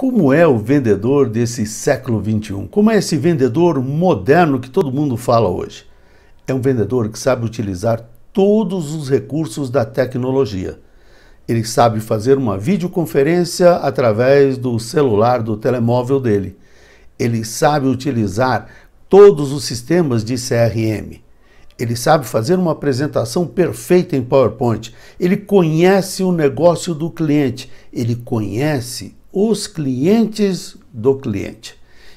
Como é o vendedor desse século XXI? Como é esse vendedor moderno que todo mundo fala hoje? É um vendedor que sabe utilizar todos os recursos da tecnologia. Ele sabe fazer uma videoconferência através do celular, do telemóvel dele. Ele sabe utilizar todos os sistemas de CRM. Ele sabe fazer uma apresentação perfeita em PowerPoint. Ele conhece o negócio do cliente. Ele conhece os clientes do cliente.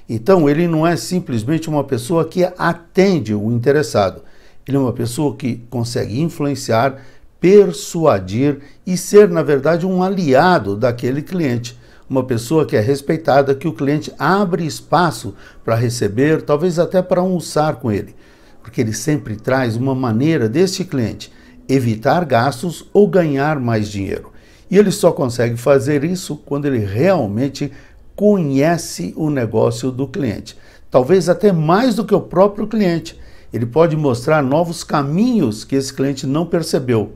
Então, ele não é simplesmente uma pessoa que atende o interessado. Ele é uma pessoa que consegue influenciar, persuadir e ser, na verdade, um aliado daquele cliente. Uma pessoa que é respeitada, que o cliente abre espaço para receber, talvez até para almoçar com ele. Porque ele sempre traz uma maneira deste cliente evitar gastos ou ganhar mais dinheiro. E ele só consegue fazer isso quando ele realmente conhece o negócio do cliente. Talvez até mais do que o próprio cliente. Ele pode mostrar novos caminhos que esse cliente não percebeu.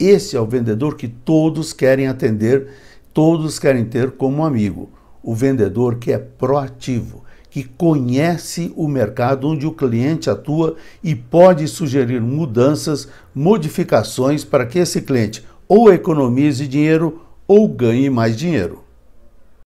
Esse é o vendedor que todos querem atender, todos querem ter como amigo. O vendedor que é proativo, que conhece o mercado onde o cliente atua e pode sugerir mudanças, modificações para que esse cliente ou economize dinheiro ou ganhe mais dinheiro.